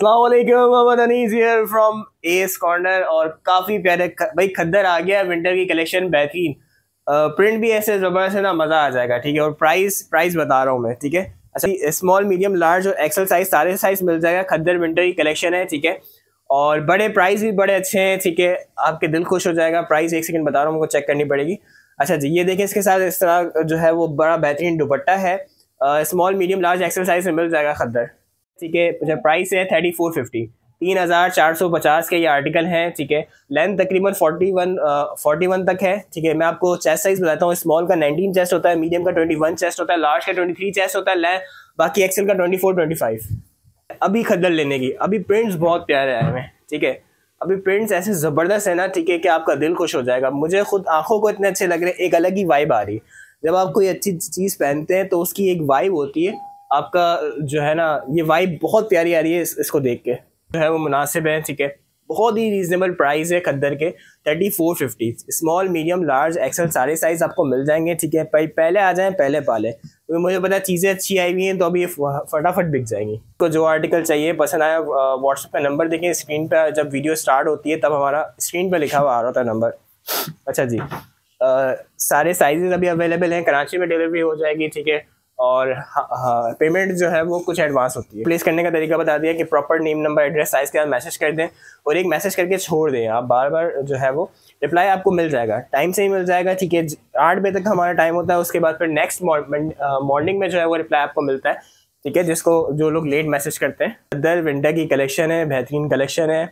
from S corner और काफ़ी प्यारे भाई खद्दर आ गया विंटर की कलेक्शन बेहतरीन प्रिंट भी ऐसे ज़बरदस्त है ना मज़ा आ जाएगा ठीक है और प्राइस प्राइस बता रहा हूँ मैं ठीक है अच्छा स्मॉल मीडियम लार्ज और एक्सल साइज सारे साइज मिल जाएगा खद्दर विंटर की कलेक्शन है ठीक है और बड़े प्राइस भी बड़े अच्छे हैं ठीक है आपके दिल खुश हो जाएगा प्राइस एक सेकंड बता रहा हूँ मुझे चेक करनी पड़ेगी अच्छा जी ये देखें इसके साथ इस तरह जो है वो बड़ा बेहतरीन दुपट्टा है small medium large XL size में मिल जाएगा खद्दर ठीक है प्राइस है थर्टी फोर फिफ्टी तीन हज़ार चार सौ पचास के ये आर्टिकल हैं ठीक है लेंथ तकरीबन फोर्टी वन फोर्टी वन तक है ठीक है मैं आपको चेस्ट साइज बताता हूँ स्मॉल का नाइनटीन चेस्ट होता है मीडियम का ट्वेंटी वन चेस्ट होता है लार्ज का ट्वेंटी थ्री चेस्ट होता है ले बाकी एक्सेल का ट्वेंटी फोर ट्वेंटी फाइव अभी खद्दल लेने की अभी प्रिंट्स बहुत प्यारे आए हैं ठीक है अभी प्रिंट्स ऐसे ज़बरदस्त है ना ठीक है कि आपका दिल खुश हो जाएगा मुझे खुद आंखों को इतने अच्छे लग रहे हैं एक अलग ही वाइब आ रही है जब आप कोई अच्छी चीज़ पहनते हैं तो उसकी एक वाइब होती है आपका जो है ना ये वाइब बहुत प्यारी आ रही है इस, इसको देख के जो है वो मुनासिब है ठीक है बहुत ही रीजनेबल प्राइस है खद्दर के thirty four fifty small medium large XL सारे साइज़ आपको मिल जाएंगे ठीक है भाई पहले आ जाएँ पहले पाले तो मुझे पता है चीज़ें अच्छी आई हुई हैं तो अभी ये फटाफट बिक जाएंगी तो जो आर्टिकल चाहिए पसंद आया व्हाट्सएप का नंबर देखें स्क्रीन पर जब वीडियो स्टार्ट होती है तब हमारा स्क्रीन पर लिखा हुआ आ रहा था नंबर अच्छा जी आ, सारे साइज़ अभी अवेलेबल हैं कराची में डिलीवरी हो जाएगी ठीक है और पेमेंट हाँ, हाँ, जो है वो कुछ एडवांस होती है प्लेस करने का तरीका बता दिया कि proper name number address size के बाद मैसेज कर दें और एक मैसेज करके छोड़ दें आप बार बार जो है वो रिप्लाई आपको मिल जाएगा टाइम से ही मिल जाएगा ठीक है आठ बजे तक हमारा टाइम होता है उसके बाद फिर नेक्स्ट मॉर्निंग में जो है वो रिप्लाई आपको मिलता है ठीक है जिसको जो लोग लेट मैसेज करते हैं अदर विंटर की कलेक्शन है बेहतरीन कलेक्शन है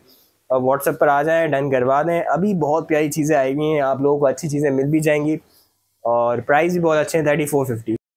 और व्हाट्सएप पर आ जाएँ डन करवा दें अभी बहुत प्यारी चीज़ें आई हुई हैं आप लोगों को अच्छी चीज़ें मिल भी जाएंगी और प्राइस भी बहुत अच्छे हैं थर्टी फोर फिफ्टी